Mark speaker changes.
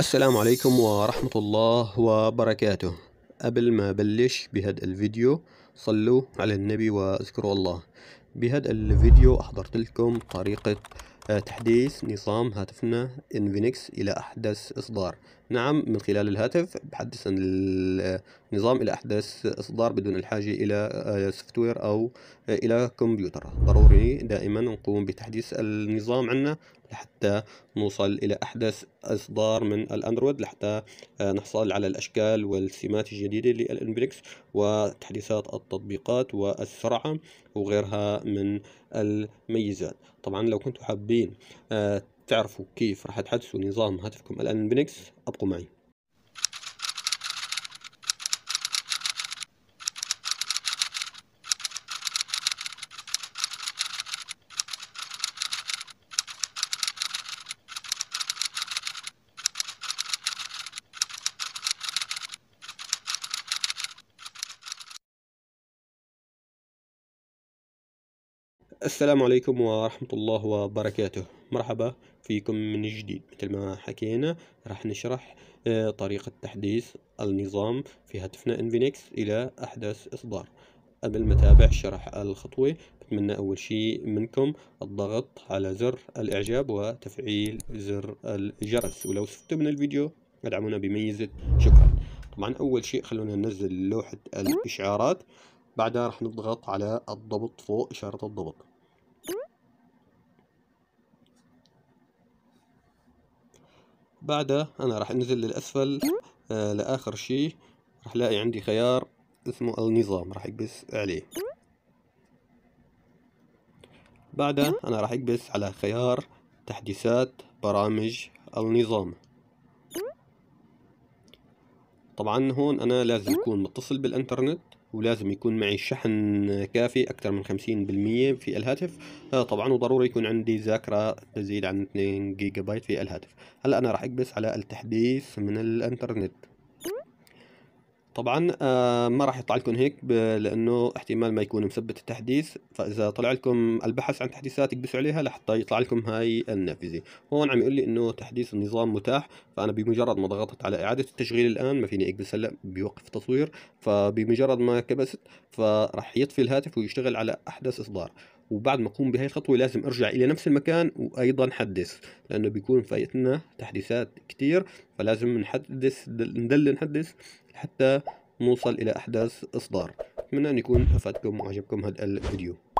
Speaker 1: السلام عليكم ورحمة الله وبركاته قبل ما بلش بهذا الفيديو صلوا على النبي واذكروا الله بهذا الفيديو أحضرت لكم طريقة آه، تحديث نظام هاتفنا انفينكس إلى أحدث إصدار نعم من خلال الهاتف بحدث عن آه، نظام الى احدث إصدار بدون الحاجة إلى سوفت آه، وير أو آه، إلى كمبيوتر ضروري دائما نقوم بتحديث النظام عنا لحتى نوصل إلى أحدث إصدار من الأندرويد لحتى آه، نحصل على الأشكال والسمات الجديدة للإنبليكس وتحديثات التطبيقات والسرعة وغيرها من الميزات طبعا لو كنتوا حابين تعرفوا كيف راح تحدثوا نظام هاتفكم بنكس ابقوا معي السلام عليكم ورحمة الله وبركاته مرحبا فيكم من جديد مثل ما حكينا راح نشرح آه، طريقة تحديث النظام في هاتفنا انفينكس إلى أحدث إصدار قبل ما تابع شرح الخطوة بتمنى أول شيء منكم الضغط على زر الإعجاب وتفعيل زر الجرس ولو استفدتوا من الفيديو ادعمونا بميزة شكرا طبعا أول شيء خلونا ننزل لوحة الإشعارات بعدها راح نضغط على الضبط فوق إشارة الضبط بعدها انا راح انزل للاسفل آه لاخر شيء راح الاقي عندي خيار اسمه النظام راح اكبس عليه بعدها انا راح اكبس على خيار تحديثات برامج النظام طبعا هون انا لازم اكون متصل بالانترنت ولازم يكون معي شحن كافي أكثر من 50% في الهاتف آه، طبعا وضروري يكون عندي ذاكرة تزيد عن 2 جيجا بايت في الهاتف هلا أنا راح أقبس على التحديث من الإنترنت طبعا آه، ما راح يطلع لكم هيك لانه احتمال ما يكون مثبت التحديث فاذا طلع لكم البحث عن تحديثات اكبسوا عليها لحتى يطلع لكم هاي النافذه هون عم يقول لي انه تحديث النظام متاح فانا بمجرد ما ضغطت على اعاده التشغيل الان ما فيني اكبس هلا بيوقف التصوير فبمجرد ما كبست فراح يطفي الهاتف ويشتغل على احدث اصدار وبعد ما اقوم بهاي الخطوه لازم ارجع الى نفس المكان وايضا حدث لانه بيكون فايتنا تحديثات كتير فلازم نحدث ندل نحدث حتى نوصل الى احداث اصدار اتمنى ان يكون افادكم وعجبكم هذا الفيديو